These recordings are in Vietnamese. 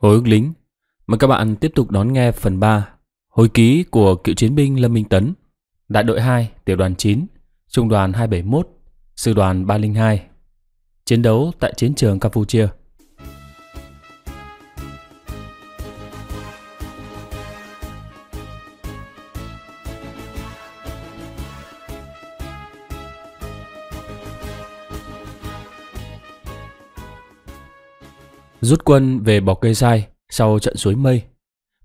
Hồi ức lính Mời các bạn tiếp tục đón nghe phần 3 Hồi ký của cựu chiến binh Lâm Minh Tấn Đại đội 2, tiểu đoàn 9 Trung đoàn 271 Sư đoàn 302 Chiến đấu tại chiến trường Campuchia Rút quân về Bò Cây Sai sau trận suối mây,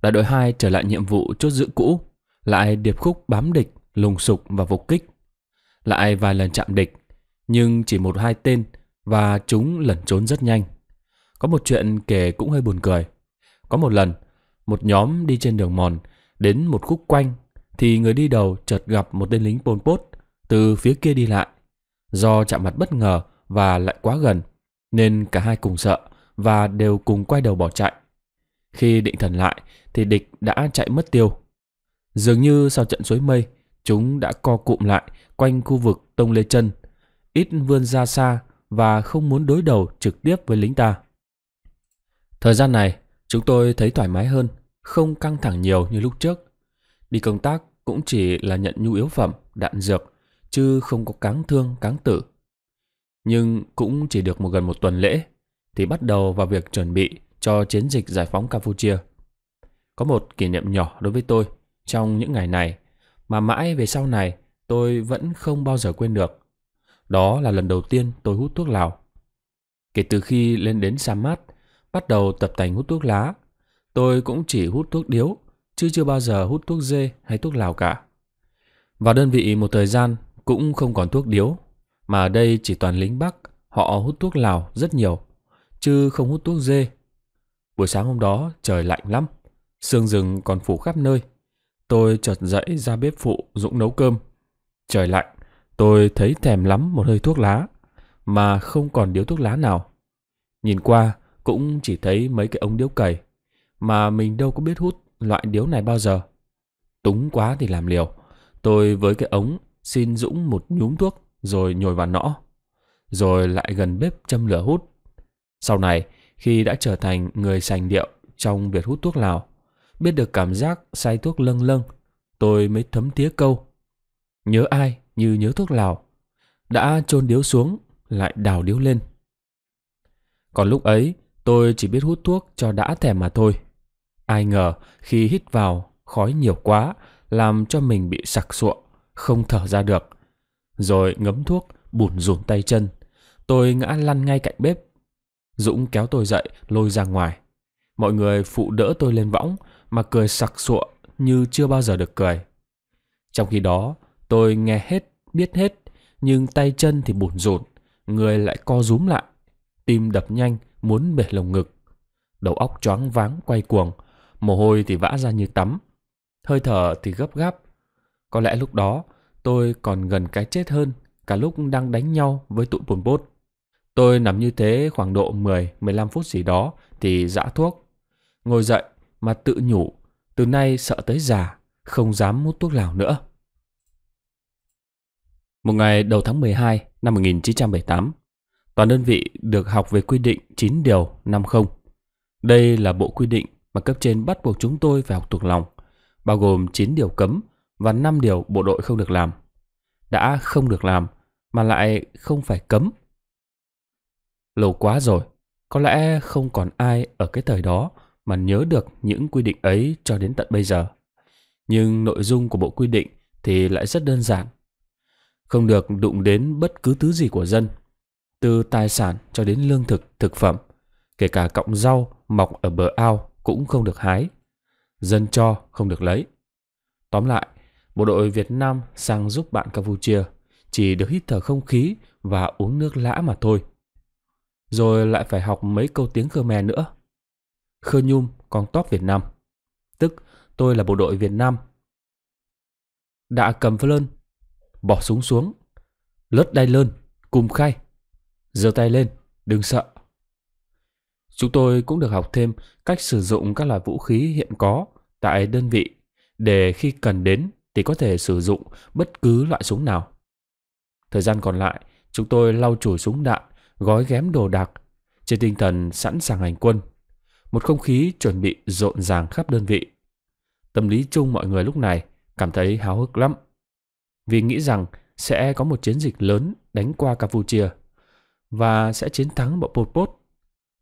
đại đội 2 trở lại nhiệm vụ chốt giữ cũ, lại điệp khúc bám địch, lùng sục và phục kích. Lại vài lần chạm địch, nhưng chỉ một hai tên và chúng lẩn trốn rất nhanh. Có một chuyện kể cũng hơi buồn cười. Có một lần, một nhóm đi trên đường mòn đến một khúc quanh thì người đi đầu chợt gặp một tên lính Pol Pot từ phía kia đi lại. Do chạm mặt bất ngờ và lại quá gần nên cả hai cùng sợ và đều cùng quay đầu bỏ chạy. Khi định thần lại thì địch đã chạy mất tiêu. Dường như sau trận suối mây, chúng đã co cụm lại quanh khu vực Tông Lê Chân, ít vươn ra xa và không muốn đối đầu trực tiếp với lính ta. Thời gian này, chúng tôi thấy thoải mái hơn, không căng thẳng nhiều như lúc trước. Đi công tác cũng chỉ là nhận nhu yếu phẩm, đạn dược, chứ không có cáng thương, cáng tử. Nhưng cũng chỉ được một gần một tuần lễ thì bắt đầu vào việc chuẩn bị cho chiến dịch giải phóng Campuchia. Có một kỷ niệm nhỏ đối với tôi trong những ngày này mà mãi về sau này tôi vẫn không bao giờ quên được. Đó là lần đầu tiên tôi hút thuốc lào. Kể từ khi lên đến Samat, bắt đầu tập tành hút thuốc lá, tôi cũng chỉ hút thuốc điếu, chứ chưa bao giờ hút thuốc dê hay thuốc lào cả. Vào đơn vị một thời gian cũng không còn thuốc điếu, mà ở đây chỉ toàn lính Bắc, họ hút thuốc lào rất nhiều chứ không hút thuốc dê. Buổi sáng hôm đó trời lạnh lắm, sương rừng còn phủ khắp nơi. Tôi chợt dậy ra bếp phụ Dũng nấu cơm. Trời lạnh, tôi thấy thèm lắm một hơi thuốc lá, mà không còn điếu thuốc lá nào. Nhìn qua cũng chỉ thấy mấy cái ống điếu cầy mà mình đâu có biết hút loại điếu này bao giờ. Túng quá thì làm liều, tôi với cái ống xin Dũng một nhúm thuốc rồi nhồi vào nõ, rồi lại gần bếp châm lửa hút. Sau này, khi đã trở thành người sành điệu trong việc hút thuốc lào, biết được cảm giác say thuốc lâng lâng, tôi mới thấm tía câu. Nhớ ai như nhớ thuốc lào. Đã chôn điếu xuống, lại đào điếu lên. Còn lúc ấy, tôi chỉ biết hút thuốc cho đã thèm mà thôi. Ai ngờ khi hít vào, khói nhiều quá, làm cho mình bị sặc sụa, không thở ra được. Rồi ngấm thuốc, bùn rùn tay chân. Tôi ngã lăn ngay cạnh bếp Dũng kéo tôi dậy, lôi ra ngoài. Mọi người phụ đỡ tôi lên võng mà cười sặc sụa như chưa bao giờ được cười. Trong khi đó, tôi nghe hết, biết hết, nhưng tay chân thì bủn rộn, người lại co rúm lại, tim đập nhanh, muốn bể lồng ngực. Đầu óc choáng váng quay cuồng, mồ hôi thì vã ra như tắm, hơi thở thì gấp gáp. Có lẽ lúc đó tôi còn gần cái chết hơn cả lúc đang đánh nhau với tụi bồn bốt. Tôi nằm như thế khoảng độ 10-15 phút gì đó thì dã thuốc. Ngồi dậy mà tự nhủ, từ nay sợ tới già, không dám mút thuốc lào nữa. Một ngày đầu tháng 12 năm 1978, toàn đơn vị được học về quy định 9 điều 50. Đây là bộ quy định mà cấp trên bắt buộc chúng tôi phải học thuộc lòng, bao gồm 9 điều cấm và 5 điều bộ đội không được làm. Đã không được làm mà lại không phải cấm Lâu quá rồi, có lẽ không còn ai ở cái thời đó mà nhớ được những quy định ấy cho đến tận bây giờ. Nhưng nội dung của bộ quy định thì lại rất đơn giản. Không được đụng đến bất cứ thứ gì của dân, từ tài sản cho đến lương thực, thực phẩm, kể cả cọng rau mọc ở bờ ao cũng không được hái. Dân cho không được lấy. Tóm lại, bộ đội Việt Nam sang giúp bạn Campuchia chỉ được hít thở không khí và uống nước lã mà thôi rồi lại phải học mấy câu tiếng Khmer nữa. Khơ Nhum còn top Việt Nam. Tức tôi là bộ đội Việt Nam. Đã cầm phơ lơn, bỏ súng xuống, lướt đai lơn, cùng khai, giơ tay lên, đừng sợ. Chúng tôi cũng được học thêm cách sử dụng các loại vũ khí hiện có tại đơn vị để khi cần đến thì có thể sử dụng bất cứ loại súng nào. Thời gian còn lại, chúng tôi lau chùi súng đạn gói ghém đồ đạc, trên tinh thần sẵn sàng hành quân. Một không khí chuẩn bị rộn ràng khắp đơn vị. Tâm lý chung mọi người lúc này cảm thấy háo hức lắm. Vì nghĩ rằng sẽ có một chiến dịch lớn đánh qua Campuchia và sẽ chiến thắng bộ Pol Pot.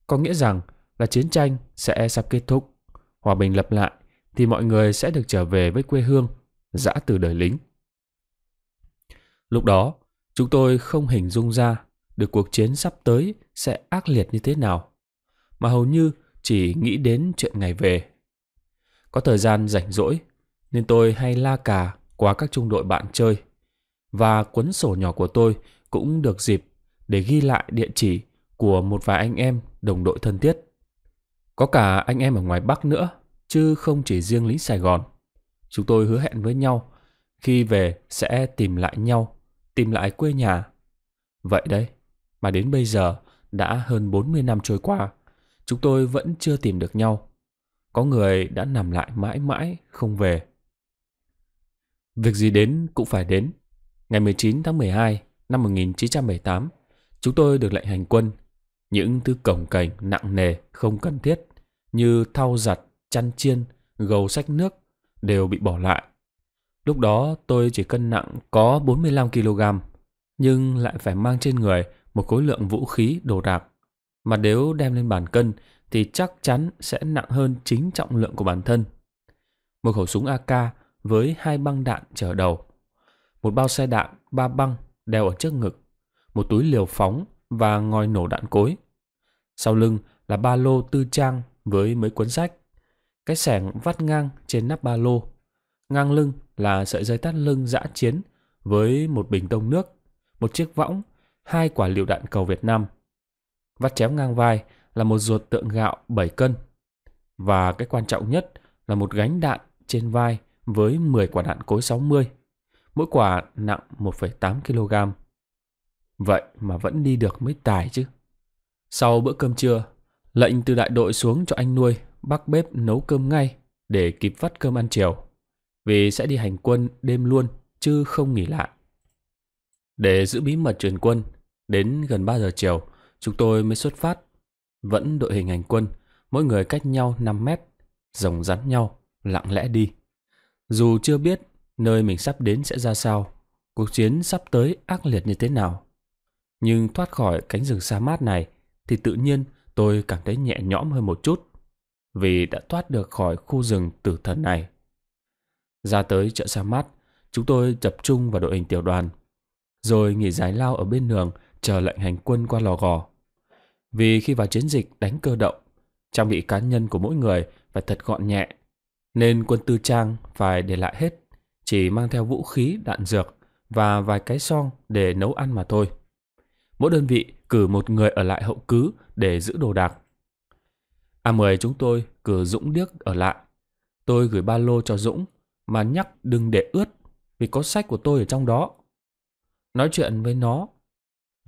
Có nghĩa rằng là chiến tranh sẽ sắp kết thúc, hòa bình lập lại thì mọi người sẽ được trở về với quê hương, dã từ đời lính. Lúc đó, chúng tôi không hình dung ra được cuộc chiến sắp tới sẽ ác liệt như thế nào mà hầu như chỉ nghĩ đến chuyện ngày về có thời gian rảnh rỗi nên tôi hay la cà qua các trung đội bạn chơi và cuốn sổ nhỏ của tôi cũng được dịp để ghi lại địa chỉ của một vài anh em đồng đội thân thiết có cả anh em ở ngoài bắc nữa chứ không chỉ riêng lính sài gòn chúng tôi hứa hẹn với nhau khi về sẽ tìm lại nhau tìm lại quê nhà vậy đấy mà đến bây giờ đã hơn 40 năm trôi qua, chúng tôi vẫn chưa tìm được nhau. Có người đã nằm lại mãi mãi không về. Việc gì đến cũng phải đến. Ngày 19 tháng 12 năm 1978, chúng tôi được lệnh hành quân. Những thứ cổng cảnh nặng nề không cần thiết như thau giặt, chăn chiên, gầu sách nước đều bị bỏ lại. Lúc đó tôi chỉ cân nặng có 45 kg nhưng lại phải mang trên người một khối lượng vũ khí đồ đạc mà nếu đem lên bàn cân thì chắc chắn sẽ nặng hơn chính trọng lượng của bản thân. Một khẩu súng AK với hai băng đạn chở đầu, một bao xe đạn, ba băng đeo ở trước ngực, một túi liều phóng và ngòi nổ đạn cối. Sau lưng là ba lô tư trang với mấy cuốn sách, cái sẻng vắt ngang trên nắp ba lô. Ngang lưng là sợi dây thắt lưng dã chiến với một bình tông nước, một chiếc võng hai quả lựu đạn cầu Việt Nam. Vắt chéo ngang vai là một ruột tượng gạo 7 cân. Và cái quan trọng nhất là một gánh đạn trên vai với 10 quả đạn cối 60. Mỗi quả nặng 1,8 kg. Vậy mà vẫn đi được mới tài chứ. Sau bữa cơm trưa, lệnh từ đại đội xuống cho anh nuôi bắt bếp nấu cơm ngay để kịp vắt cơm ăn chiều. Vì sẽ đi hành quân đêm luôn chứ không nghỉ lại. Để giữ bí mật truyền quân, đến gần 3 giờ chiều, chúng tôi mới xuất phát. Vẫn đội hình hành quân, mỗi người cách nhau 5 mét, rồng rắn nhau, lặng lẽ đi. Dù chưa biết nơi mình sắp đến sẽ ra sao, cuộc chiến sắp tới ác liệt như thế nào. Nhưng thoát khỏi cánh rừng sa mát này thì tự nhiên tôi cảm thấy nhẹ nhõm hơn một chút vì đã thoát được khỏi khu rừng tử thần này. Ra tới chợ sa mát, chúng tôi tập trung vào đội hình tiểu đoàn rồi nghỉ giải lao ở bên đường chờ lệnh hành quân qua lò gò. Vì khi vào chiến dịch đánh cơ động, trang bị cá nhân của mỗi người phải thật gọn nhẹ, nên quân tư trang phải để lại hết, chỉ mang theo vũ khí, đạn dược và vài cái song để nấu ăn mà thôi. Mỗi đơn vị cử một người ở lại hậu cứ để giữ đồ đạc. A10 à, chúng tôi cử Dũng Điếc ở lại. Tôi gửi ba lô cho Dũng mà nhắc đừng để ướt vì có sách của tôi ở trong đó nói chuyện với nó.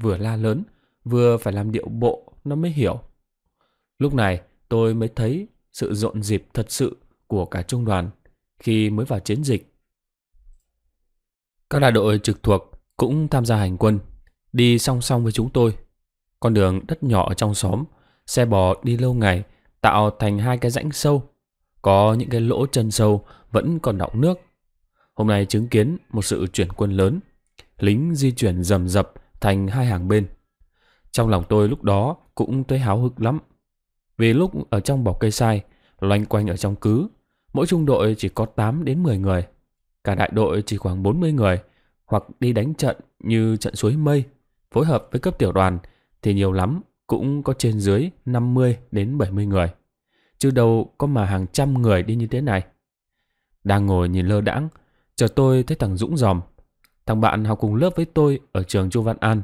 Vừa la lớn, vừa phải làm điệu bộ nó mới hiểu. Lúc này tôi mới thấy sự rộn dịp thật sự của cả trung đoàn khi mới vào chiến dịch. Các đại đội trực thuộc cũng tham gia hành quân, đi song song với chúng tôi. Con đường đất nhỏ ở trong xóm, xe bò đi lâu ngày tạo thành hai cái rãnh sâu. Có những cái lỗ chân sâu vẫn còn đọng nước. Hôm nay chứng kiến một sự chuyển quân lớn lính di chuyển rầm rập thành hai hàng bên. Trong lòng tôi lúc đó cũng thấy háo hức lắm. Vì lúc ở trong bọc cây sai, loanh quanh ở trong cứ, mỗi trung đội chỉ có 8 đến 10 người. Cả đại đội chỉ khoảng 40 người, hoặc đi đánh trận như trận suối mây, phối hợp với cấp tiểu đoàn thì nhiều lắm cũng có trên dưới 50 đến 70 người. Chứ đâu có mà hàng trăm người đi như thế này. Đang ngồi nhìn lơ đãng, chờ tôi thấy thằng Dũng dòm Thằng bạn học cùng lớp với tôi ở trường Chu Văn An,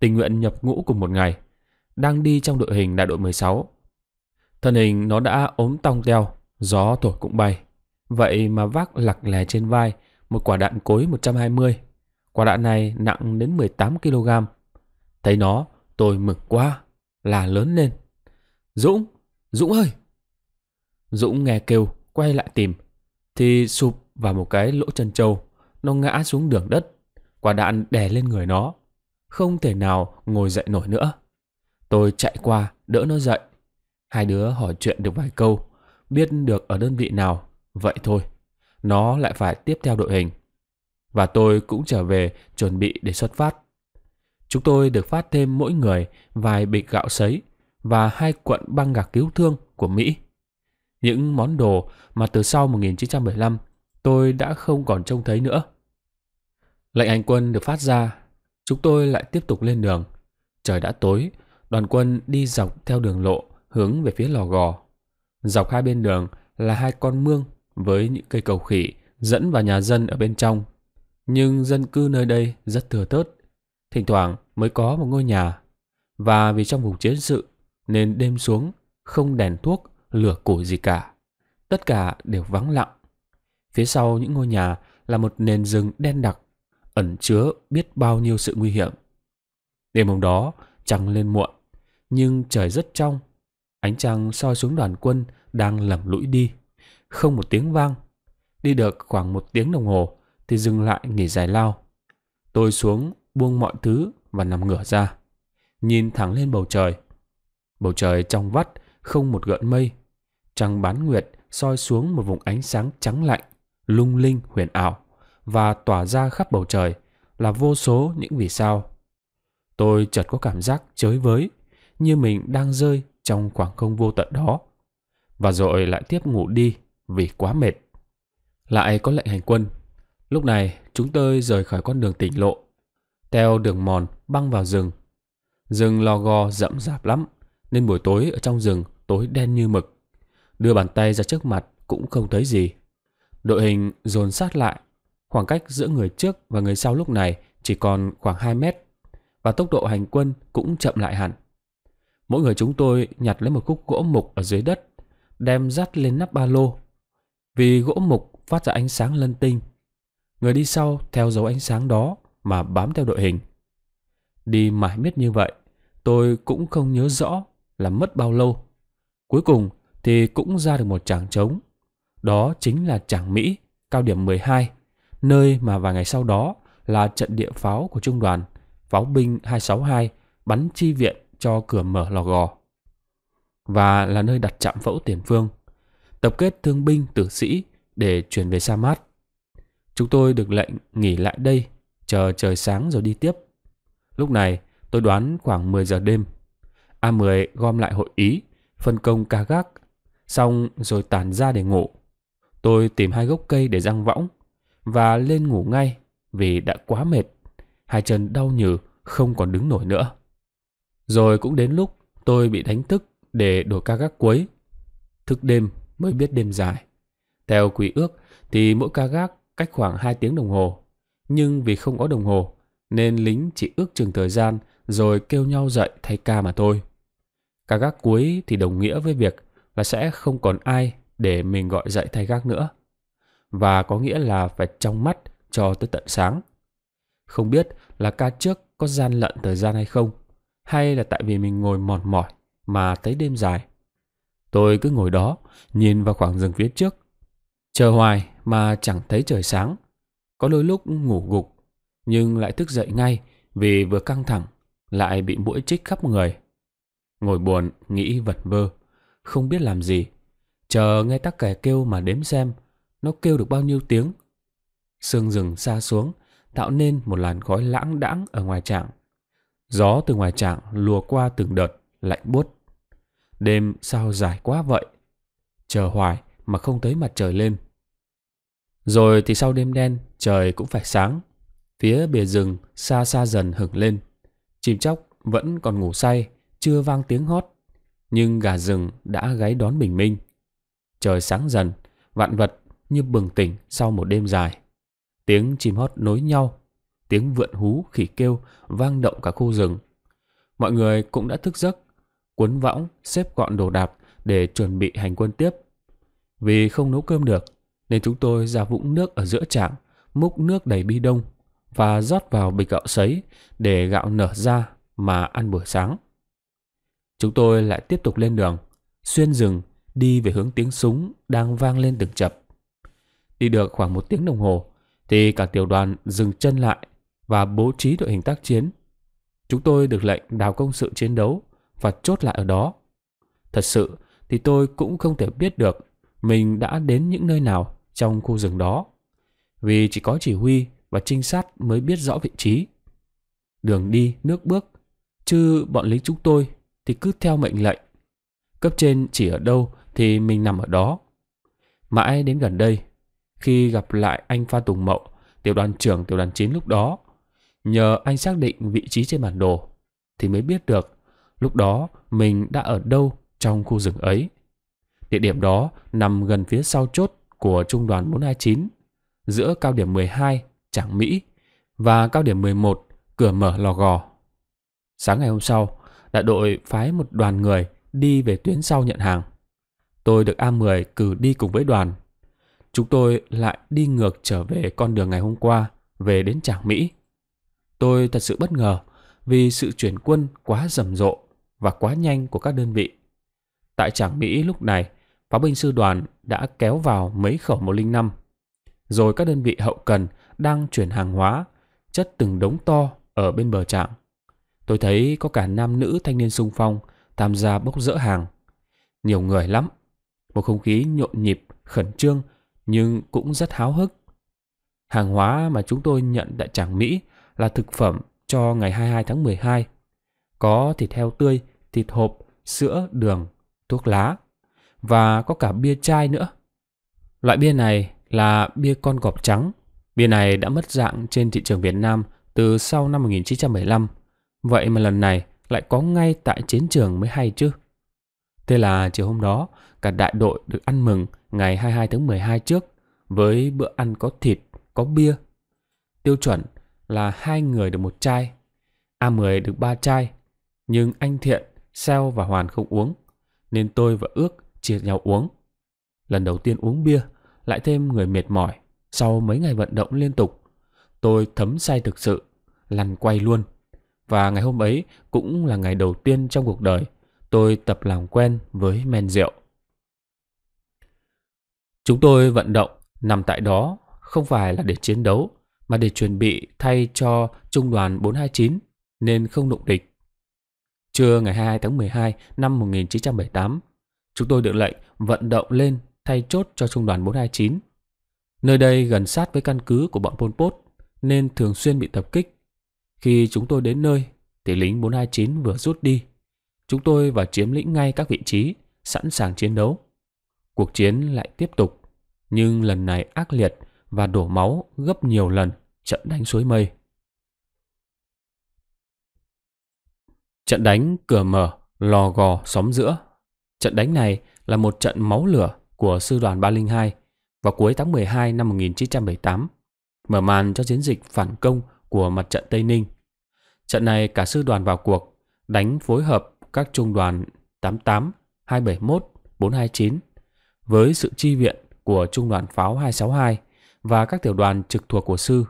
tình nguyện nhập ngũ cùng một ngày, đang đi trong đội hình đại đội 16. Thân hình nó đã ốm tong teo, gió thổi cũng bay. Vậy mà vác lặc lè trên vai một quả đạn cối 120. Quả đạn này nặng đến 18 kg. Thấy nó, tôi mừng quá, là lớn lên. Dũng, Dũng ơi! Dũng nghe kêu, quay lại tìm, thì sụp vào một cái lỗ chân trâu. Nó ngã xuống đường đất, quả đạn đè lên người nó. Không thể nào ngồi dậy nổi nữa. Tôi chạy qua, đỡ nó dậy. Hai đứa hỏi chuyện được vài câu, biết được ở đơn vị nào, vậy thôi. Nó lại phải tiếp theo đội hình. Và tôi cũng trở về chuẩn bị để xuất phát. Chúng tôi được phát thêm mỗi người vài bịch gạo sấy và hai cuộn băng gạc cứu thương của Mỹ. Những món đồ mà từ sau 1975 tôi đã không còn trông thấy nữa. Lệnh hành quân được phát ra, chúng tôi lại tiếp tục lên đường. Trời đã tối, đoàn quân đi dọc theo đường lộ hướng về phía lò gò. Dọc hai bên đường là hai con mương với những cây cầu khỉ dẫn vào nhà dân ở bên trong. Nhưng dân cư nơi đây rất thừa tớt, thỉnh thoảng mới có một ngôi nhà. Và vì trong vùng chiến sự nên đêm xuống không đèn thuốc, lửa củi gì cả. Tất cả đều vắng lặng. Phía sau những ngôi nhà là một nền rừng đen đặc ẩn chứa biết bao nhiêu sự nguy hiểm. Đêm hôm đó, trăng lên muộn, nhưng trời rất trong. Ánh trăng soi xuống đoàn quân đang lầm lũi đi, không một tiếng vang. Đi được khoảng một tiếng đồng hồ thì dừng lại nghỉ dài lao. Tôi xuống buông mọi thứ và nằm ngửa ra, nhìn thẳng lên bầu trời. Bầu trời trong vắt, không một gợn mây. Trăng bán nguyệt soi xuống một vùng ánh sáng trắng lạnh, lung linh huyền ảo và tỏa ra khắp bầu trời là vô số những vì sao. Tôi chợt có cảm giác chới với, như mình đang rơi trong khoảng không vô tận đó. Và rồi lại tiếp ngủ đi vì quá mệt. Lại có lệnh hành quân. Lúc này chúng tôi rời khỏi con đường tỉnh lộ, theo đường mòn băng vào rừng. Rừng lò gò rậm rạp lắm, nên buổi tối ở trong rừng tối đen như mực. Đưa bàn tay ra trước mặt cũng không thấy gì. Đội hình dồn sát lại Khoảng cách giữa người trước và người sau lúc này chỉ còn khoảng 2 mét và tốc độ hành quân cũng chậm lại hẳn. Mỗi người chúng tôi nhặt lấy một khúc gỗ mục ở dưới đất, đem dắt lên nắp ba lô. Vì gỗ mục phát ra ánh sáng lân tinh, người đi sau theo dấu ánh sáng đó mà bám theo đội hình. Đi mãi miết như vậy, tôi cũng không nhớ rõ là mất bao lâu. Cuối cùng thì cũng ra được một trảng trống. Đó chính là trảng Mỹ, cao điểm 12 nơi mà vài ngày sau đó là trận địa pháo của trung đoàn pháo binh 262 bắn chi viện cho cửa mở lò gò và là nơi đặt trạm phẫu tiền phương tập kết thương binh tử sĩ để chuyển về sa mát chúng tôi được lệnh nghỉ lại đây chờ trời sáng rồi đi tiếp lúc này tôi đoán khoảng 10 giờ đêm A10 gom lại hội ý phân công ca gác xong rồi tản ra để ngủ tôi tìm hai gốc cây để răng võng và lên ngủ ngay vì đã quá mệt. Hai chân đau nhừ, không còn đứng nổi nữa. Rồi cũng đến lúc tôi bị đánh thức để đổi ca gác cuối. Thức đêm mới biết đêm dài. Theo quy ước thì mỗi ca gác cách khoảng hai tiếng đồng hồ. Nhưng vì không có đồng hồ nên lính chỉ ước chừng thời gian rồi kêu nhau dậy thay ca mà thôi. Ca gác cuối thì đồng nghĩa với việc là sẽ không còn ai để mình gọi dậy thay gác nữa và có nghĩa là phải trong mắt cho tới tận sáng. Không biết là ca trước có gian lận thời gian hay không, hay là tại vì mình ngồi mòn mỏi mà thấy đêm dài. Tôi cứ ngồi đó, nhìn vào khoảng rừng phía trước. Chờ hoài mà chẳng thấy trời sáng. Có đôi lúc ngủ gục, nhưng lại thức dậy ngay vì vừa căng thẳng, lại bị mũi chích khắp người. Ngồi buồn, nghĩ vật vơ, không biết làm gì. Chờ nghe tắc kè kêu mà đếm xem nó kêu được bao nhiêu tiếng Sương rừng xa xuống Tạo nên một làn khói lãng đãng ở ngoài trạng Gió từ ngoài trạng lùa qua từng đợt Lạnh buốt Đêm sao dài quá vậy Chờ hoài mà không thấy mặt trời lên Rồi thì sau đêm đen Trời cũng phải sáng Phía bìa rừng xa xa dần hửng lên Chim chóc vẫn còn ngủ say Chưa vang tiếng hót Nhưng gà rừng đã gáy đón bình minh Trời sáng dần Vạn vật như bừng tỉnh sau một đêm dài. Tiếng chim hót nối nhau, tiếng vượn hú khỉ kêu vang động cả khu rừng. Mọi người cũng đã thức giấc, cuốn võng xếp gọn đồ đạc để chuẩn bị hành quân tiếp. Vì không nấu cơm được, nên chúng tôi ra vũng nước ở giữa trạm, múc nước đầy bi đông và rót vào bịch gạo sấy để gạo nở ra mà ăn buổi sáng. Chúng tôi lại tiếp tục lên đường, xuyên rừng, đi về hướng tiếng súng đang vang lên từng chập. Đi được khoảng một tiếng đồng hồ thì cả tiểu đoàn dừng chân lại và bố trí đội hình tác chiến. Chúng tôi được lệnh đào công sự chiến đấu và chốt lại ở đó. Thật sự thì tôi cũng không thể biết được mình đã đến những nơi nào trong khu rừng đó. Vì chỉ có chỉ huy và trinh sát mới biết rõ vị trí. Đường đi, nước bước, chứ bọn lính chúng tôi thì cứ theo mệnh lệnh. Cấp trên chỉ ở đâu thì mình nằm ở đó. Mãi đến gần đây khi gặp lại anh Phan Tùng Mậu, tiểu đoàn trưởng tiểu đoàn 9 lúc đó. Nhờ anh xác định vị trí trên bản đồ thì mới biết được lúc đó mình đã ở đâu trong khu rừng ấy. Địa điểm đó nằm gần phía sau chốt của trung đoàn 429, giữa cao điểm 12 Trảng Mỹ và cao điểm 11 cửa mở lò gò. Sáng ngày hôm sau, đại đội phái một đoàn người đi về tuyến sau nhận hàng. Tôi được A10 cử đi cùng với đoàn chúng tôi lại đi ngược trở về con đường ngày hôm qua, về đến Tràng Mỹ. Tôi thật sự bất ngờ vì sự chuyển quân quá rầm rộ và quá nhanh của các đơn vị. Tại Tràng Mỹ lúc này, pháo binh sư đoàn đã kéo vào mấy khẩu 105. Rồi các đơn vị hậu cần đang chuyển hàng hóa, chất từng đống to ở bên bờ trạm. Tôi thấy có cả nam nữ thanh niên sung phong tham gia bốc rỡ hàng. Nhiều người lắm. Một không khí nhộn nhịp, khẩn trương nhưng cũng rất háo hức. Hàng hóa mà chúng tôi nhận tại Tràng Mỹ là thực phẩm cho ngày 22 tháng 12. Có thịt heo tươi, thịt hộp, sữa, đường, thuốc lá và có cả bia chai nữa. Loại bia này là bia con gọp trắng. Bia này đã mất dạng trên thị trường Việt Nam từ sau năm 1975. Vậy mà lần này lại có ngay tại chiến trường mới hay chứ. Thế là chiều hôm đó, cả đại đội được ăn mừng ngày 22 tháng 12 trước với bữa ăn có thịt, có bia. Tiêu chuẩn là hai người được một chai, A10 được ba chai, nhưng anh Thiện, Seo và Hoàn không uống, nên tôi và Ước chia nhau uống. Lần đầu tiên uống bia, lại thêm người mệt mỏi sau mấy ngày vận động liên tục. Tôi thấm say thực sự, lăn quay luôn. Và ngày hôm ấy cũng là ngày đầu tiên trong cuộc đời tôi tập làm quen với men rượu. Chúng tôi vận động nằm tại đó không phải là để chiến đấu mà để chuẩn bị thay cho Trung đoàn 429 nên không đụng địch. Trưa ngày 22 tháng 12 năm 1978, chúng tôi được lệnh vận động lên thay chốt cho Trung đoàn 429. Nơi đây gần sát với căn cứ của bọn Pol Pot nên thường xuyên bị tập kích. Khi chúng tôi đến nơi thì lính 429 vừa rút đi. Chúng tôi vào chiếm lĩnh ngay các vị trí, sẵn sàng chiến đấu. Cuộc chiến lại tiếp tục nhưng lần này ác liệt và đổ máu gấp nhiều lần trận đánh suối mây. Trận đánh cửa mở, lò gò xóm giữa. Trận đánh này là một trận máu lửa của sư đoàn 302 vào cuối tháng 12 năm 1978, mở màn cho chiến dịch phản công của mặt trận Tây Ninh. Trận này cả sư đoàn vào cuộc, đánh phối hợp các trung đoàn 88, 271, 429 với sự chi viện của Trung đoàn Pháo 262 và các tiểu đoàn trực thuộc của sư,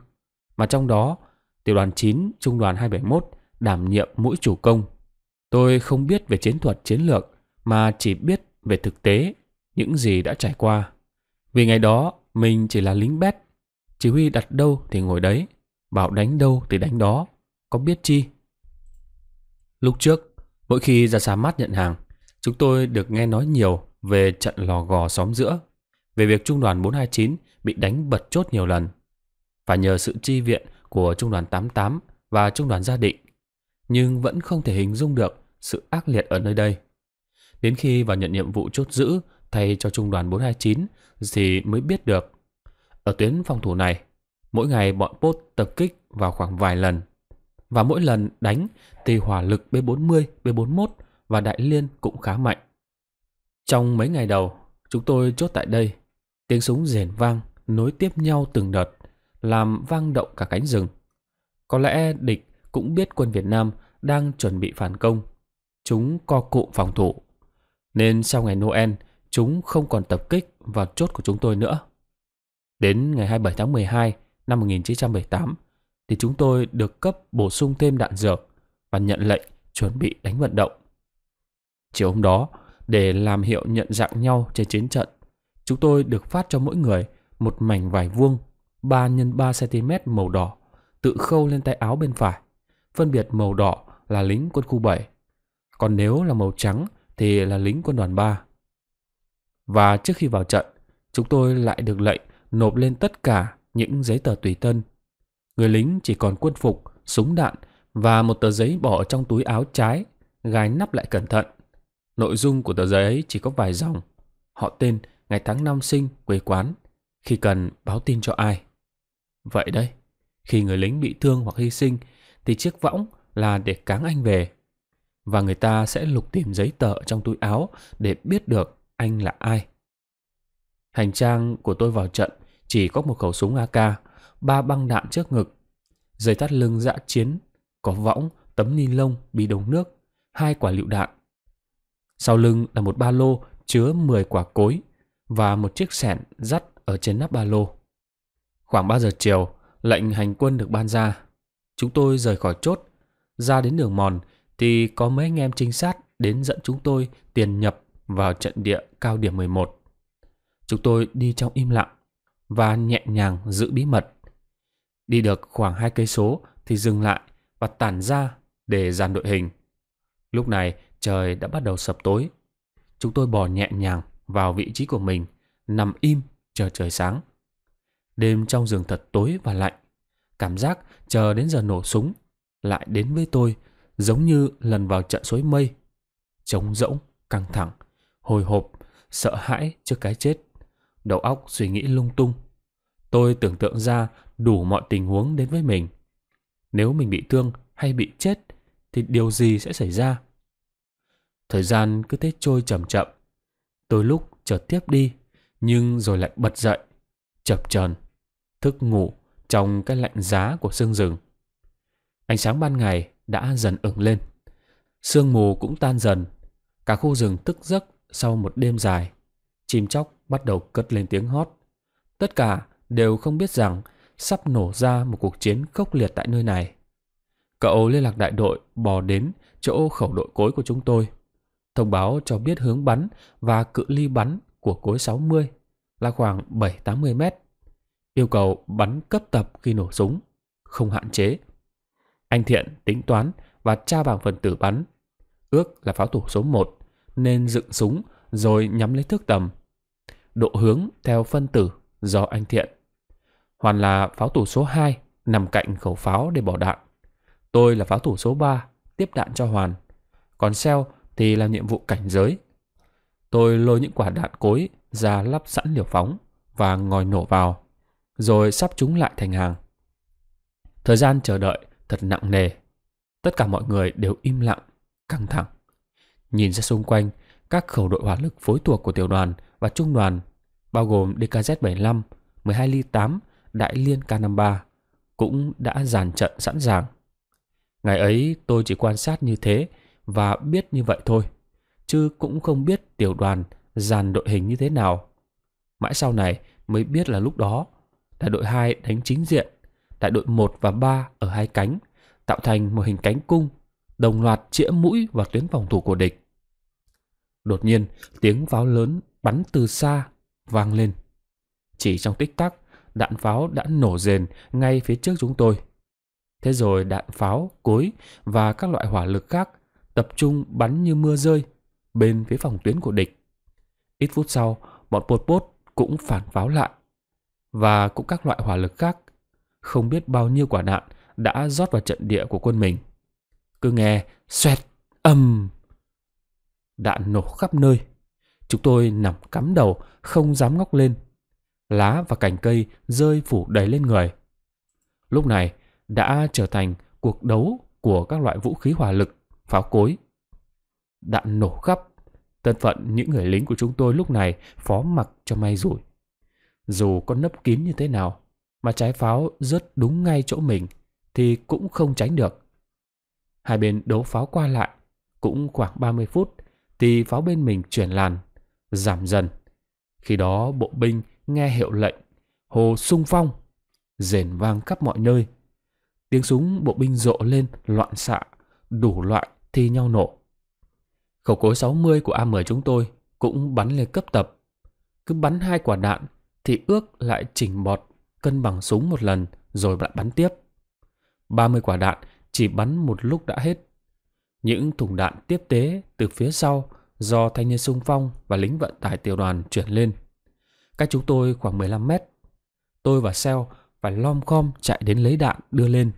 mà trong đó tiểu đoàn 9 Trung đoàn 271 đảm nhiệm mũi chủ công. Tôi không biết về chiến thuật chiến lược mà chỉ biết về thực tế những gì đã trải qua. Vì ngày đó mình chỉ là lính bét, chỉ huy đặt đâu thì ngồi đấy, bảo đánh đâu thì đánh đó, có biết chi. Lúc trước, mỗi khi ra xa mắt nhận hàng, chúng tôi được nghe nói nhiều về trận lò gò xóm giữa về việc Trung đoàn 429 bị đánh bật chốt nhiều lần. Phải nhờ sự chi viện của Trung đoàn 88 và Trung đoàn gia định, nhưng vẫn không thể hình dung được sự ác liệt ở nơi đây. Đến khi vào nhận nhiệm vụ chốt giữ thay cho Trung đoàn 429 thì mới biết được. Ở tuyến phòng thủ này, mỗi ngày bọn Pốt tập kích vào khoảng vài lần. Và mỗi lần đánh thì hỏa lực B40, B41 và Đại Liên cũng khá mạnh. Trong mấy ngày đầu, chúng tôi chốt tại đây Tiếng súng rền vang, nối tiếp nhau từng đợt, làm vang động cả cánh rừng. Có lẽ địch cũng biết quân Việt Nam đang chuẩn bị phản công. Chúng co cụm phòng thủ. Nên sau ngày Noel, chúng không còn tập kích vào chốt của chúng tôi nữa. Đến ngày 27 tháng 12 năm 1978, thì chúng tôi được cấp bổ sung thêm đạn dược và nhận lệnh chuẩn bị đánh vận động. Chiều hôm đó, để làm hiệu nhận dạng nhau trên chiến trận, Chúng tôi được phát cho mỗi người một mảnh vải vuông 3 x 3 cm màu đỏ, tự khâu lên tay áo bên phải. Phân biệt màu đỏ là lính quân khu 7, còn nếu là màu trắng thì là lính quân đoàn 3. Và trước khi vào trận, chúng tôi lại được lệnh nộp lên tất cả những giấy tờ tùy thân. Người lính chỉ còn quân phục, súng đạn và một tờ giấy bỏ trong túi áo trái, gài nắp lại cẩn thận. Nội dung của tờ giấy ấy chỉ có vài dòng. Họ tên, ngày tháng năm sinh, quê quán, khi cần báo tin cho ai. Vậy đấy, khi người lính bị thương hoặc hy sinh thì chiếc võng là để cáng anh về. Và người ta sẽ lục tìm giấy tờ trong túi áo để biết được anh là ai. Hành trang của tôi vào trận chỉ có một khẩu súng AK, ba băng đạn trước ngực, dây thắt lưng dã dạ chiến, có võng, tấm ni lông, bị đống nước, hai quả lựu đạn. Sau lưng là một ba lô chứa 10 quả cối, và một chiếc sẻn dắt ở trên nắp ba lô. Khoảng 3 giờ chiều, lệnh hành quân được ban ra. Chúng tôi rời khỏi chốt, ra đến đường mòn thì có mấy anh em trinh sát đến dẫn chúng tôi tiền nhập vào trận địa cao điểm 11. Chúng tôi đi trong im lặng và nhẹ nhàng giữ bí mật. Đi được khoảng hai cây số thì dừng lại và tản ra để dàn đội hình. Lúc này trời đã bắt đầu sập tối. Chúng tôi bò nhẹ nhàng vào vị trí của mình, nằm im chờ trời sáng. Đêm trong giường thật tối và lạnh, cảm giác chờ đến giờ nổ súng lại đến với tôi giống như lần vào trận suối mây. Trống rỗng, căng thẳng, hồi hộp, sợ hãi trước cái chết. Đầu óc suy nghĩ lung tung. Tôi tưởng tượng ra đủ mọi tình huống đến với mình. Nếu mình bị thương hay bị chết thì điều gì sẽ xảy ra? Thời gian cứ thế trôi chậm chậm. Tôi lúc chợt tiếp đi, nhưng rồi lại bật dậy, chập chờn, thức ngủ trong cái lạnh giá của sương rừng. Ánh sáng ban ngày đã dần ửng lên, sương mù cũng tan dần, cả khu rừng thức giấc sau một đêm dài. Chim chóc bắt đầu cất lên tiếng hót. Tất cả đều không biết rằng sắp nổ ra một cuộc chiến khốc liệt tại nơi này. Cậu liên lạc đại đội bò đến chỗ khẩu đội cối của chúng tôi thông báo cho biết hướng bắn và cự ly bắn của cối 60 là khoảng 7-80 mét. Yêu cầu bắn cấp tập khi nổ súng, không hạn chế. Anh Thiện tính toán và tra bảng phần tử bắn. Ước là pháo thủ số 1 nên dựng súng rồi nhắm lấy thước tầm. Độ hướng theo phân tử do anh Thiện. Hoàn là pháo thủ số 2 nằm cạnh khẩu pháo để bỏ đạn. Tôi là pháo thủ số 3 tiếp đạn cho Hoàn. Còn Seo thì làm nhiệm vụ cảnh giới. Tôi lôi những quả đạn cối ra lắp sẵn liều phóng và ngòi nổ vào, rồi sắp chúng lại thành hàng. Thời gian chờ đợi thật nặng nề. Tất cả mọi người đều im lặng, căng thẳng. Nhìn ra xung quanh, các khẩu đội hỏa lực phối thuộc của tiểu đoàn và trung đoàn, bao gồm DKZ-75, 12 ly 8, Đại Liên K53, cũng đã dàn trận sẵn sàng. Ngày ấy tôi chỉ quan sát như thế và biết như vậy thôi. Chứ cũng không biết tiểu đoàn dàn đội hình như thế nào. Mãi sau này mới biết là lúc đó, đại đội 2 đánh chính diện, đại đội 1 và 3 ở hai cánh, tạo thành một hình cánh cung, đồng loạt chĩa mũi vào tuyến phòng thủ của địch. Đột nhiên, tiếng pháo lớn bắn từ xa vang lên. Chỉ trong tích tắc, đạn pháo đã nổ rền ngay phía trước chúng tôi. Thế rồi đạn pháo, cối và các loại hỏa lực khác tập trung bắn như mưa rơi bên phía phòng tuyến của địch. Ít phút sau, bọn Pol Pot cũng phản pháo lại và cũng các loại hỏa lực khác. Không biết bao nhiêu quả đạn đã rót vào trận địa của quân mình. Cứ nghe xoẹt âm. Đạn nổ khắp nơi. Chúng tôi nằm cắm đầu, không dám ngóc lên. Lá và cành cây rơi phủ đầy lên người. Lúc này đã trở thành cuộc đấu của các loại vũ khí hỏa lực pháo cối. Đạn nổ khắp, tân phận những người lính của chúng tôi lúc này phó mặc cho may rủi. Dù có nấp kín như thế nào, mà trái pháo rớt đúng ngay chỗ mình thì cũng không tránh được. Hai bên đấu pháo qua lại, cũng khoảng 30 phút thì pháo bên mình chuyển làn, giảm dần. Khi đó bộ binh nghe hiệu lệnh, hồ sung phong, rền vang khắp mọi nơi. Tiếng súng bộ binh rộ lên loạn xạ, đủ loại thi nhau nổ. Khẩu cối 60 của AM chúng tôi cũng bắn lên cấp tập. Cứ bắn hai quả đạn thì ước lại chỉnh bọt cân bằng súng một lần rồi lại bắn tiếp. 30 quả đạn chỉ bắn một lúc đã hết. Những thùng đạn tiếp tế từ phía sau do thanh niên sung phong và lính vận tải tiểu đoàn chuyển lên. Cách chúng tôi khoảng 15 mét. Tôi và Seo phải lom khom chạy đến lấy đạn đưa lên.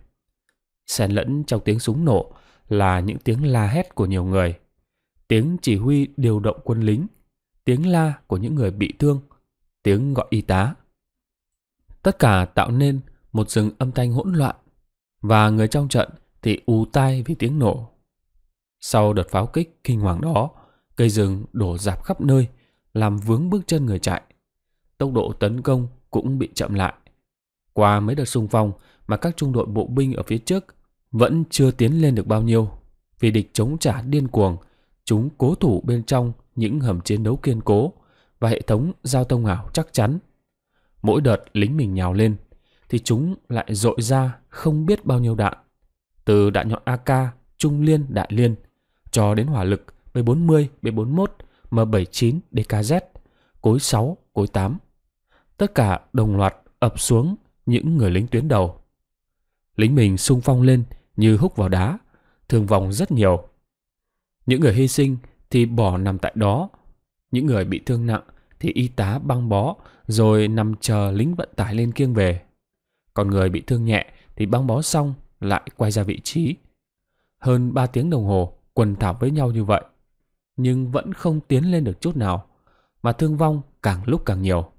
xèn lẫn trong tiếng súng nổ là những tiếng la hét của nhiều người, tiếng chỉ huy điều động quân lính, tiếng la của những người bị thương, tiếng gọi y tá. Tất cả tạo nên một rừng âm thanh hỗn loạn và người trong trận thì ù tai vì tiếng nổ. Sau đợt pháo kích kinh hoàng đó, cây rừng đổ dạp khắp nơi, làm vướng bước chân người chạy. Tốc độ tấn công cũng bị chậm lại. Qua mấy đợt xung phong mà các trung đội bộ binh ở phía trước vẫn chưa tiến lên được bao nhiêu, vì địch chống trả điên cuồng, chúng cố thủ bên trong những hầm chiến đấu kiên cố và hệ thống giao thông ảo chắc chắn. Mỗi đợt lính mình nhào lên, thì chúng lại dội ra không biết bao nhiêu đạn. Từ đạn nhọn AK, trung liên, đại liên, cho đến hỏa lực B40, B41, M79, DKZ, cối 6, cối 8. Tất cả đồng loạt ập xuống những người lính tuyến đầu. Lính mình sung phong lên như hút vào đá, thương vong rất nhiều. Những người hy sinh thì bỏ nằm tại đó, những người bị thương nặng thì y tá băng bó rồi nằm chờ lính vận tải lên kiêng về. Còn người bị thương nhẹ thì băng bó xong lại quay ra vị trí. Hơn 3 tiếng đồng hồ quần thảo với nhau như vậy, nhưng vẫn không tiến lên được chút nào, mà thương vong càng lúc càng nhiều.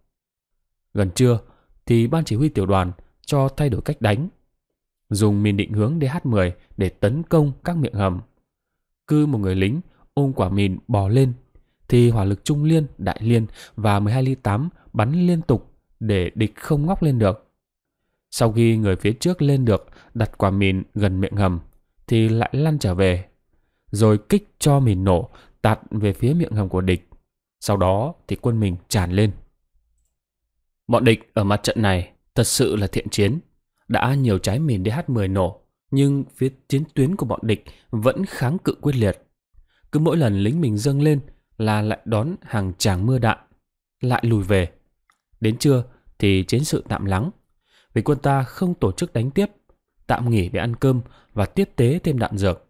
Gần trưa thì ban chỉ huy tiểu đoàn cho thay đổi cách đánh dùng mìn định hướng DH-10 để tấn công các miệng hầm. Cứ một người lính ôm quả mìn bò lên, thì hỏa lực trung liên, đại liên và 12 ly 8 bắn liên tục để địch không ngóc lên được. Sau khi người phía trước lên được đặt quả mìn gần miệng hầm, thì lại lăn trở về, rồi kích cho mìn nổ tạt về phía miệng hầm của địch. Sau đó thì quân mình tràn lên. Bọn địch ở mặt trận này thật sự là thiện chiến, đã nhiều trái mìn DH-10 nổ, nhưng phía chiến tuyến của bọn địch vẫn kháng cự quyết liệt. Cứ mỗi lần lính mình dâng lên là lại đón hàng tràng mưa đạn, lại lùi về. Đến trưa thì chiến sự tạm lắng, vì quân ta không tổ chức đánh tiếp, tạm nghỉ để ăn cơm và tiếp tế thêm đạn dược.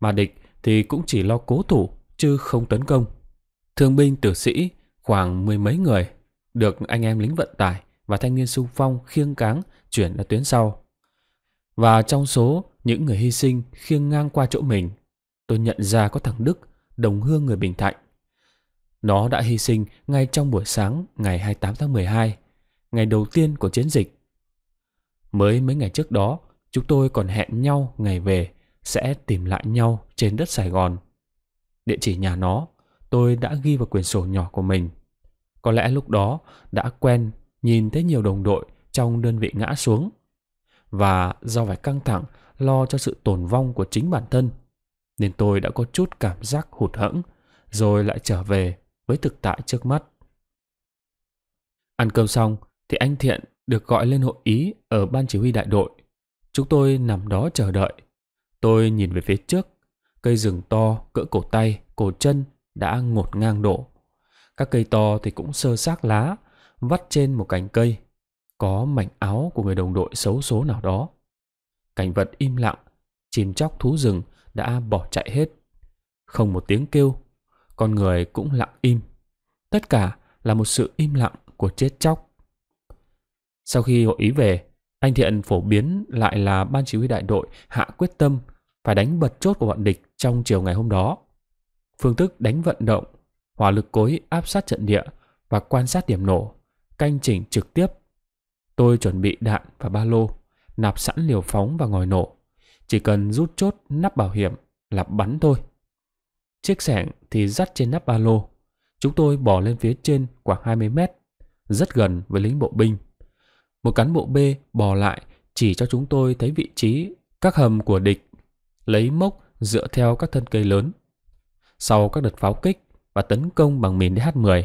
Mà địch thì cũng chỉ lo cố thủ chứ không tấn công. Thương binh tử sĩ khoảng mười mấy người được anh em lính vận tải và thanh niên sung phong khiêng cáng chuyển ở tuyến sau. Và trong số những người hy sinh khiêng ngang qua chỗ mình, tôi nhận ra có thằng Đức, đồng hương người Bình Thạnh. Nó đã hy sinh ngay trong buổi sáng ngày 28 tháng 12, ngày đầu tiên của chiến dịch. Mới mấy ngày trước đó, chúng tôi còn hẹn nhau ngày về sẽ tìm lại nhau trên đất Sài Gòn. Địa chỉ nhà nó, tôi đã ghi vào quyển sổ nhỏ của mình. Có lẽ lúc đó đã quen nhìn thấy nhiều đồng đội trong đơn vị ngã xuống. Và do phải căng thẳng, lo cho sự tồn vong của chính bản thân, nên tôi đã có chút cảm giác hụt hẫng, rồi lại trở về với thực tại trước mắt. Ăn cơm xong thì anh Thiện được gọi lên hội ý ở ban chỉ huy đại đội. Chúng tôi nằm đó chờ đợi. Tôi nhìn về phía trước, cây rừng to cỡ cổ tay, cổ chân đã ngột ngang đổ. Các cây to thì cũng sơ xác lá, vắt trên một cành cây, có mảnh áo của người đồng đội xấu số nào đó. Cảnh vật im lặng, chim chóc thú rừng đã bỏ chạy hết. Không một tiếng kêu, con người cũng lặng im. Tất cả là một sự im lặng của chết chóc. Sau khi hội ý về, anh Thiện phổ biến lại là ban chỉ huy đại đội hạ quyết tâm phải đánh bật chốt của bọn địch trong chiều ngày hôm đó. Phương thức đánh vận động, hỏa lực cối áp sát trận địa và quan sát điểm nổ canh chỉnh trực tiếp. Tôi chuẩn bị đạn và ba lô, nạp sẵn liều phóng và ngòi nổ. Chỉ cần rút chốt nắp bảo hiểm là bắn thôi. Chiếc sẻng thì dắt trên nắp ba lô. Chúng tôi bỏ lên phía trên khoảng 20 mét, rất gần với lính bộ binh. Một cán bộ B bò lại chỉ cho chúng tôi thấy vị trí các hầm của địch, lấy mốc dựa theo các thân cây lớn. Sau các đợt pháo kích và tấn công bằng mìn DH-10,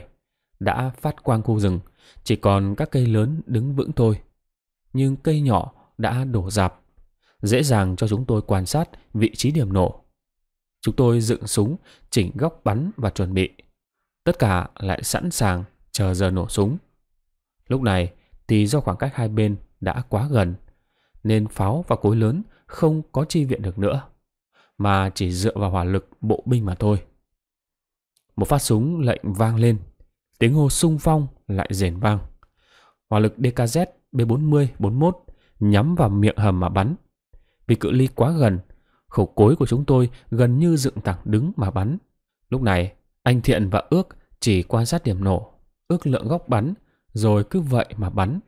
đã phát quang khu rừng, chỉ còn các cây lớn đứng vững thôi. Nhưng cây nhỏ đã đổ dạp, dễ dàng cho chúng tôi quan sát vị trí điểm nổ. Chúng tôi dựng súng, chỉnh góc bắn và chuẩn bị. Tất cả lại sẵn sàng chờ giờ nổ súng. Lúc này thì do khoảng cách hai bên đã quá gần, nên pháo và cối lớn không có chi viện được nữa, mà chỉ dựa vào hỏa lực bộ binh mà thôi. Một phát súng lệnh vang lên Tiếng hô sung phong lại rền vang. Hỏa lực DKZ B40-41 nhắm vào miệng hầm mà bắn. Vì cự ly quá gần, khẩu cối của chúng tôi gần như dựng thẳng đứng mà bắn. Lúc này, anh Thiện và Ước chỉ quan sát điểm nổ, ước lượng góc bắn, rồi cứ vậy mà bắn.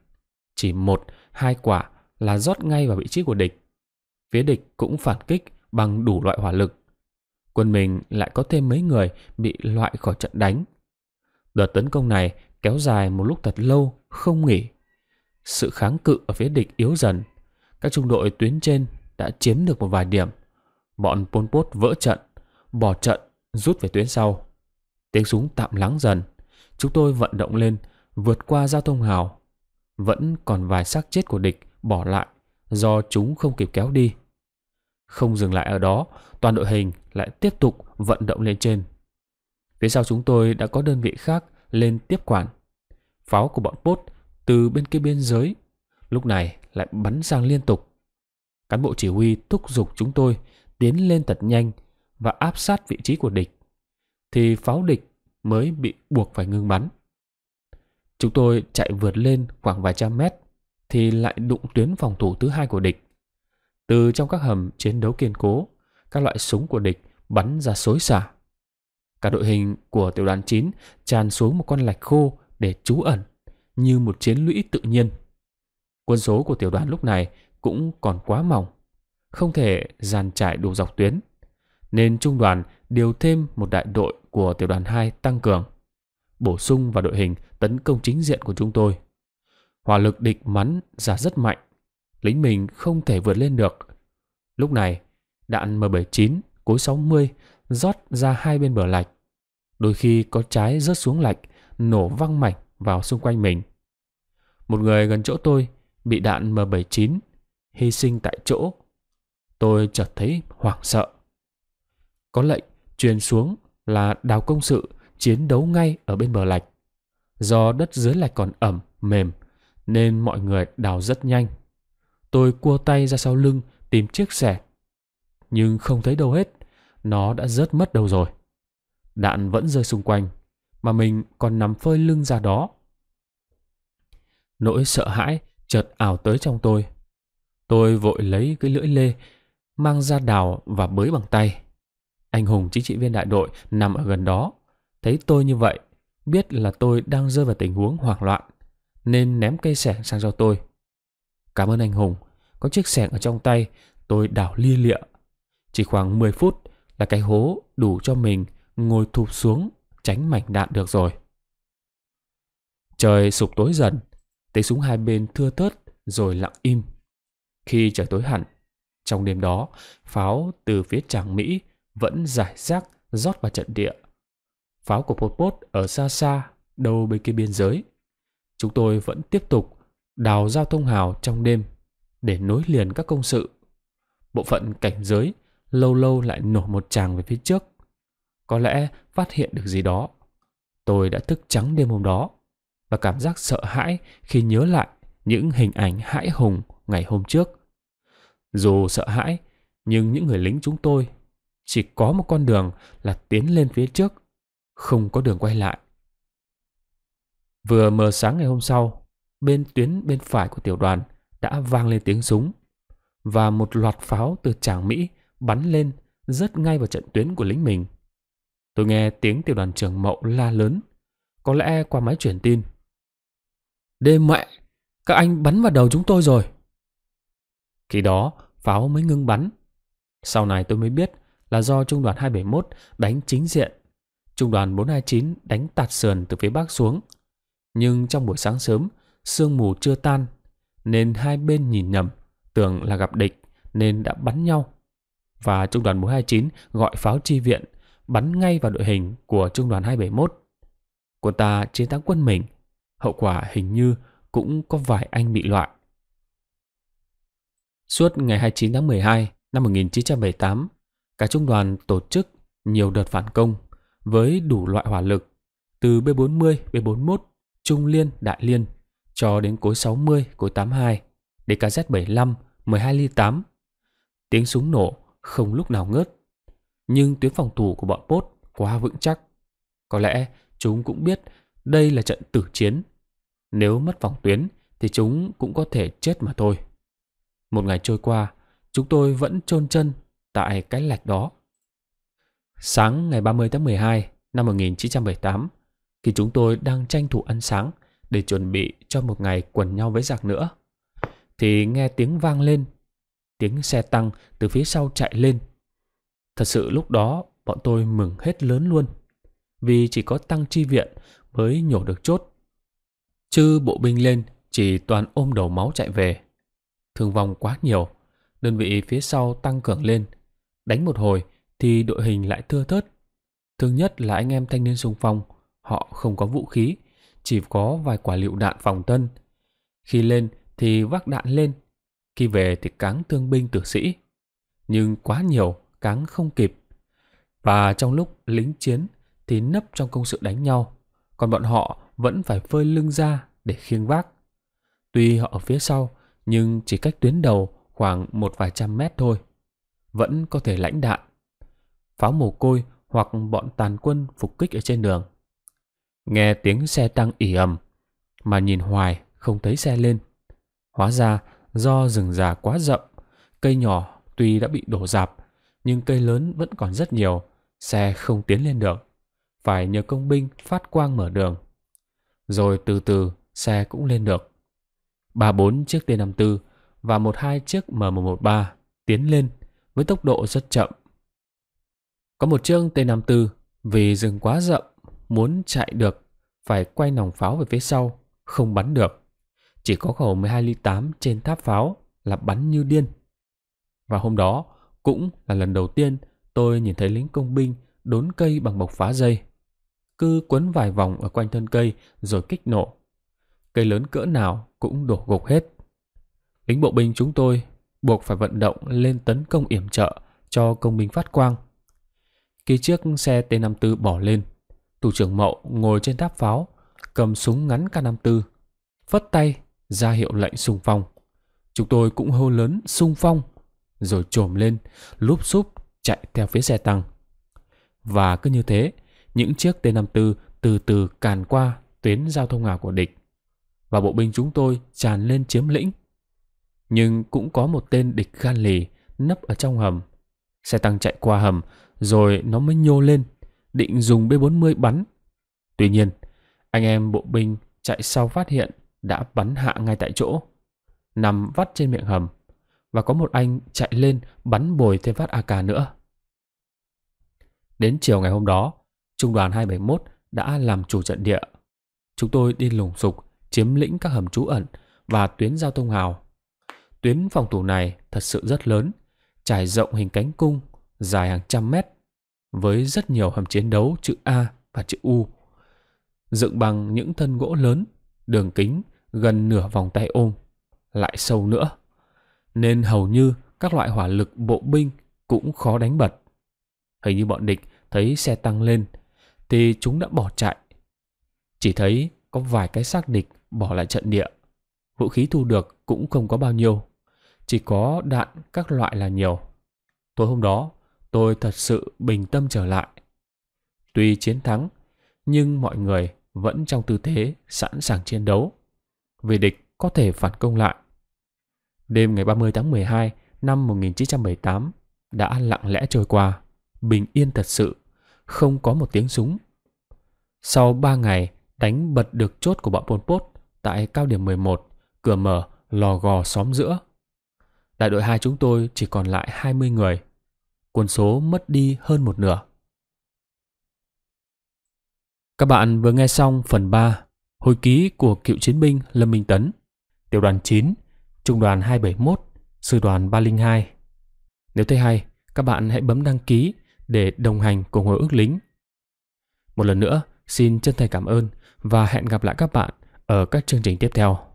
Chỉ một, hai quả là rót ngay vào vị trí của địch. Phía địch cũng phản kích bằng đủ loại hỏa lực. Quân mình lại có thêm mấy người bị loại khỏi trận đánh Đợt tấn công này kéo dài một lúc thật lâu, không nghỉ. Sự kháng cự ở phía địch yếu dần. Các trung đội tuyến trên đã chiếm được một vài điểm. Bọn Pol Pot vỡ trận, bỏ trận, rút về tuyến sau. Tiếng súng tạm lắng dần. Chúng tôi vận động lên, vượt qua giao thông hào. Vẫn còn vài xác chết của địch bỏ lại do chúng không kịp kéo đi. Không dừng lại ở đó, toàn đội hình lại tiếp tục vận động lên trên Phía sau chúng tôi đã có đơn vị khác lên tiếp quản. Pháo của bọn Pốt từ bên kia biên giới lúc này lại bắn sang liên tục. Cán bộ chỉ huy thúc giục chúng tôi tiến lên thật nhanh và áp sát vị trí của địch. Thì pháo địch mới bị buộc phải ngưng bắn. Chúng tôi chạy vượt lên khoảng vài trăm mét thì lại đụng tuyến phòng thủ thứ hai của địch. Từ trong các hầm chiến đấu kiên cố, các loại súng của địch bắn ra xối xả. Cả đội hình của tiểu đoàn 9 tràn xuống một con lạch khô để trú ẩn như một chiến lũy tự nhiên. Quân số của tiểu đoàn lúc này cũng còn quá mỏng, không thể dàn trải đủ dọc tuyến, nên trung đoàn điều thêm một đại đội của tiểu đoàn 2 tăng cường, bổ sung vào đội hình tấn công chính diện của chúng tôi. Hỏa lực địch mắn ra rất mạnh, lính mình không thể vượt lên được. Lúc này, đạn M79, cối 60 rót ra hai bên bờ lạch. Đôi khi có trái rớt xuống lạch, nổ văng mảnh vào xung quanh mình. Một người gần chỗ tôi bị đạn M79, hy sinh tại chỗ. Tôi chợt thấy hoảng sợ. Có lệnh truyền xuống là đào công sự chiến đấu ngay ở bên bờ lạch. Do đất dưới lạch còn ẩm, mềm, nên mọi người đào rất nhanh. Tôi cua tay ra sau lưng tìm chiếc xẻ, nhưng không thấy đâu hết. Nó đã rớt mất đâu rồi. Đạn vẫn rơi xung quanh, mà mình còn nằm phơi lưng ra đó. Nỗi sợ hãi chợt ảo tới trong tôi. Tôi vội lấy cái lưỡi lê, mang ra đào và bới bằng tay. Anh hùng chính trị viên đại đội nằm ở gần đó, thấy tôi như vậy, biết là tôi đang rơi vào tình huống hoảng loạn, nên ném cây sẻng sang cho tôi. Cảm ơn anh Hùng, có chiếc sẻng ở trong tay, tôi đảo lia lịa. Chỉ khoảng 10 phút, là cái hố đủ cho mình ngồi thụp xuống tránh mảnh đạn được rồi. Trời sụp tối dần, tiếng súng hai bên thưa thớt rồi lặng im. Khi trời tối hẳn, trong đêm đó, pháo từ phía tràng Mỹ vẫn giải rác rót vào trận địa. Pháo của Pol Pot ở xa xa, đâu bên kia biên giới. Chúng tôi vẫn tiếp tục đào giao thông hào trong đêm để nối liền các công sự. Bộ phận cảnh giới lâu lâu lại nổ một tràng về phía trước. Có lẽ phát hiện được gì đó. Tôi đã thức trắng đêm hôm đó và cảm giác sợ hãi khi nhớ lại những hình ảnh hãi hùng ngày hôm trước. Dù sợ hãi, nhưng những người lính chúng tôi chỉ có một con đường là tiến lên phía trước, không có đường quay lại. Vừa mờ sáng ngày hôm sau, bên tuyến bên phải của tiểu đoàn đã vang lên tiếng súng và một loạt pháo từ tràng Mỹ bắn lên, rớt ngay vào trận tuyến của lính mình. Tôi nghe tiếng tiểu đoàn trưởng Mậu la lớn, có lẽ qua máy truyền tin. Đê mẹ, các anh bắn vào đầu chúng tôi rồi. Khi đó, pháo mới ngưng bắn. Sau này tôi mới biết là do trung đoàn 271 đánh chính diện. Trung đoàn 429 đánh tạt sườn từ phía bắc xuống. Nhưng trong buổi sáng sớm, sương mù chưa tan, nên hai bên nhìn nhầm, tưởng là gặp địch nên đã bắn nhau và Trung đoàn 429 gọi pháo chi viện bắn ngay vào đội hình của Trung đoàn 271. Quân ta chiến thắng quân mình, hậu quả hình như cũng có vài anh bị loại. Suốt ngày 29 tháng 12 năm 1978, cả trung đoàn tổ chức nhiều đợt phản công với đủ loại hỏa lực từ B40, B41, Trung Liên, Đại Liên cho đến cối 60, cối 82, DKZ-75, 12 ly 8. Tiếng súng nổ không lúc nào ngớt. Nhưng tuyến phòng thủ của bọn Pốt quá vững chắc. Có lẽ chúng cũng biết đây là trận tử chiến. Nếu mất phòng tuyến thì chúng cũng có thể chết mà thôi. Một ngày trôi qua, chúng tôi vẫn chôn chân tại cái lạch đó. Sáng ngày 30 tháng 12 năm 1978, khi chúng tôi đang tranh thủ ăn sáng để chuẩn bị cho một ngày quần nhau với giặc nữa, thì nghe tiếng vang lên tiếng xe tăng từ phía sau chạy lên. Thật sự lúc đó bọn tôi mừng hết lớn luôn, vì chỉ có tăng chi viện mới nhổ được chốt. Chứ bộ binh lên chỉ toàn ôm đầu máu chạy về. Thương vong quá nhiều, đơn vị phía sau tăng cường lên. Đánh một hồi thì đội hình lại thưa thớt. Thương nhất là anh em thanh niên sung phong, họ không có vũ khí, chỉ có vài quả lựu đạn phòng thân. Khi lên thì vác đạn lên khi về thì cáng thương binh tử sĩ. Nhưng quá nhiều, cáng không kịp. Và trong lúc lính chiến thì nấp trong công sự đánh nhau. Còn bọn họ vẫn phải phơi lưng ra để khiêng vác. Tuy họ ở phía sau, nhưng chỉ cách tuyến đầu khoảng một vài trăm mét thôi. Vẫn có thể lãnh đạn. Pháo mồ côi hoặc bọn tàn quân phục kích ở trên đường. Nghe tiếng xe tăng ỉ ầm, mà nhìn hoài không thấy xe lên. Hóa ra do rừng già quá rậm, cây nhỏ tuy đã bị đổ dạp nhưng cây lớn vẫn còn rất nhiều, xe không tiến lên được. Phải nhờ công binh phát quang mở đường. Rồi từ từ xe cũng lên được. Ba bốn chiếc T54 và một hai chiếc m một một ba tiến lên với tốc độ rất chậm. Có một chiếc T54 vì rừng quá rậm, muốn chạy được phải quay nòng pháo về phía sau, không bắn được. Chỉ có khẩu 12 ly 8 trên tháp pháo là bắn như điên. Và hôm đó cũng là lần đầu tiên tôi nhìn thấy lính công binh đốn cây bằng bọc phá dây. Cứ quấn vài vòng ở quanh thân cây rồi kích nổ. Cây lớn cỡ nào cũng đổ gục hết. Lính bộ binh chúng tôi buộc phải vận động lên tấn công yểm trợ cho công binh phát quang. Khi chiếc xe T54 bỏ lên, thủ trưởng Mậu ngồi trên tháp pháo, cầm súng ngắn K54, phất tay ra hiệu lệnh xung phong. Chúng tôi cũng hô lớn xung phong, rồi trồm lên, lúp xúp chạy theo phía xe tăng. Và cứ như thế, những chiếc T-54 từ từ càn qua tuyến giao thông ngả của địch và bộ binh chúng tôi tràn lên chiếm lĩnh. Nhưng cũng có một tên địch gan lì nấp ở trong hầm. Xe tăng chạy qua hầm rồi nó mới nhô lên, định dùng B-40 bắn. Tuy nhiên, anh em bộ binh chạy sau phát hiện đã bắn hạ ngay tại chỗ, nằm vắt trên miệng hầm, và có một anh chạy lên bắn bồi thêm phát AK nữa. Đến chiều ngày hôm đó, Trung đoàn 271 đã làm chủ trận địa. Chúng tôi đi lùng sục, chiếm lĩnh các hầm trú ẩn và tuyến giao thông hào. Tuyến phòng thủ này thật sự rất lớn, trải rộng hình cánh cung, dài hàng trăm mét, với rất nhiều hầm chiến đấu chữ A và chữ U. Dựng bằng những thân gỗ lớn, đường kính gần nửa vòng tay ôm, lại sâu nữa. Nên hầu như các loại hỏa lực bộ binh cũng khó đánh bật. Hình như bọn địch thấy xe tăng lên thì chúng đã bỏ chạy. Chỉ thấy có vài cái xác địch bỏ lại trận địa. Vũ khí thu được cũng không có bao nhiêu, chỉ có đạn các loại là nhiều. Tối hôm đó, tôi thật sự bình tâm trở lại. Tuy chiến thắng, nhưng mọi người vẫn trong tư thế sẵn sàng chiến đấu vì địch có thể phản công lại. Đêm ngày 30 tháng 12 năm 1978 đã lặng lẽ trôi qua, bình yên thật sự, không có một tiếng súng. Sau 3 ngày đánh bật được chốt của bọn Pol Pot tại cao điểm 11, cửa mở lò gò xóm giữa. Đại đội 2 chúng tôi chỉ còn lại 20 người, quân số mất đi hơn một nửa. Các bạn vừa nghe xong phần 3 Hồi ký của cựu chiến binh Lâm Minh Tấn, tiểu đoàn 9, trung đoàn 271, sư đoàn 302. Nếu thấy hay, các bạn hãy bấm đăng ký để đồng hành cùng hồi ức lính. Một lần nữa, xin chân thành cảm ơn và hẹn gặp lại các bạn ở các chương trình tiếp theo.